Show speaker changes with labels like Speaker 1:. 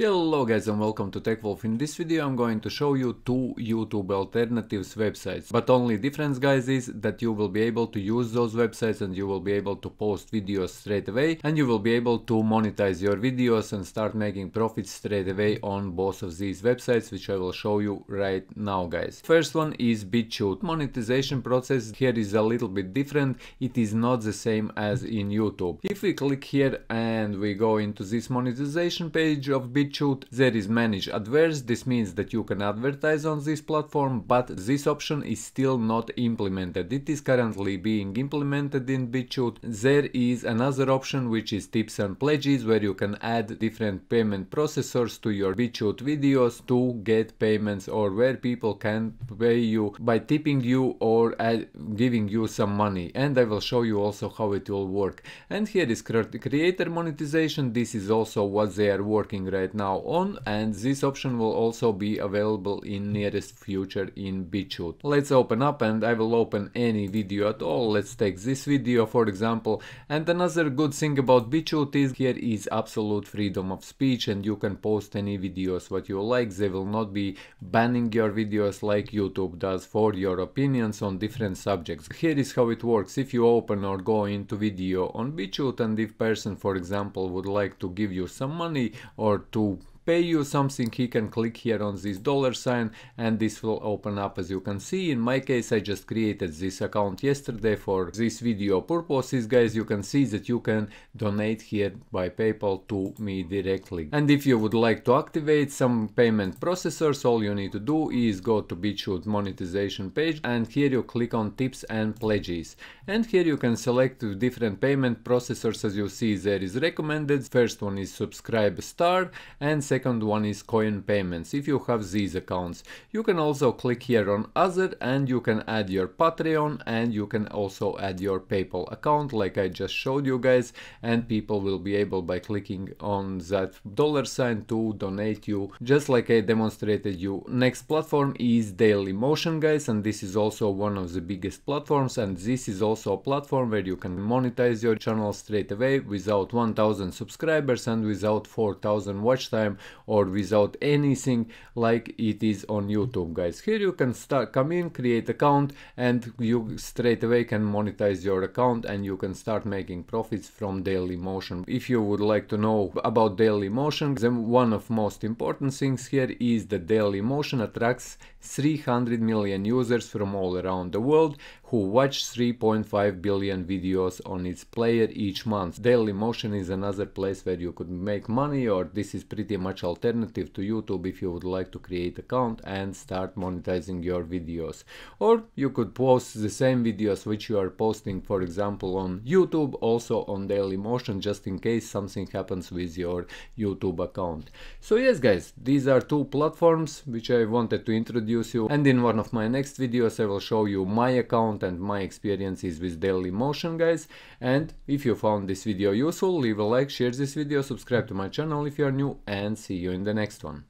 Speaker 1: Hello guys and welcome to TechWolf. In this video I'm going to show you two YouTube alternatives websites. But only difference guys is that you will be able to use those websites and you will be able to post videos straight away and you will be able to monetize your videos and start making profits straight away on both of these websites which I will show you right now guys. First one is BitChute. Monetization process here is a little bit different. It is not the same as in YouTube. If we click here and we go into this monetization page of BitChute there is manage adverts, this means that you can advertise on this platform, but this option is still not implemented. It is currently being implemented in BitChute. There is another option which is tips and pledges where you can add different payment processors to your BitChute videos to get payments or where people can pay you by tipping you or giving you some money and I will show you also how it will work. And here is creator monetization, this is also what they are working right now on and this option will also be available in nearest future in BitChute. Let's open up and I will open any video at all. Let's take this video for example. And another good thing about BitChute is here is absolute freedom of speech and you can post any videos what you like. They will not be banning your videos like YouTube does for your opinions on different subjects. Here is how it works. If you open or go into video on BitChute and if person for example would like to give you some money or to ou pay you something he can click here on this dollar sign and this will open up as you can see in my case I just created this account yesterday for this video purposes guys you can see that you can donate here by PayPal to me directly and if you would like to activate some payment processors all you need to do is go to BitChute monetization page and here you click on tips and pledges and here you can select different payment processors as you see there is recommended first one is subscribe star and second second one is coin payments. If you have these accounts, you can also click here on other and you can add your Patreon and you can also add your PayPal account like I just showed you guys and people will be able by clicking on that dollar sign to donate you just like I demonstrated you. Next platform is Dailymotion guys and this is also one of the biggest platforms and this is also a platform where you can monetize your channel straight away without 1000 subscribers and without 4000 watch time or without anything like it is on YouTube guys. Here you can start come in, create account and you straight away can monetize your account and you can start making profits from daily motion. If you would like to know about daily motion, then one of most important things here is that daily motion attracts 300 million users from all around the world who watch 3.5 billion videos on its player each month. Daily motion is another place where you could make money or this is pretty much much alternative to YouTube if you would like to create account and start monetizing your videos. Or you could post the same videos which you are posting for example on YouTube also on Dailymotion just in case something happens with your YouTube account. So yes guys, these are two platforms which I wanted to introduce you and in one of my next videos I will show you my account and my experiences with Dailymotion guys and if you found this video useful leave a like, share this video, subscribe to my channel if you are new and see you in the next one.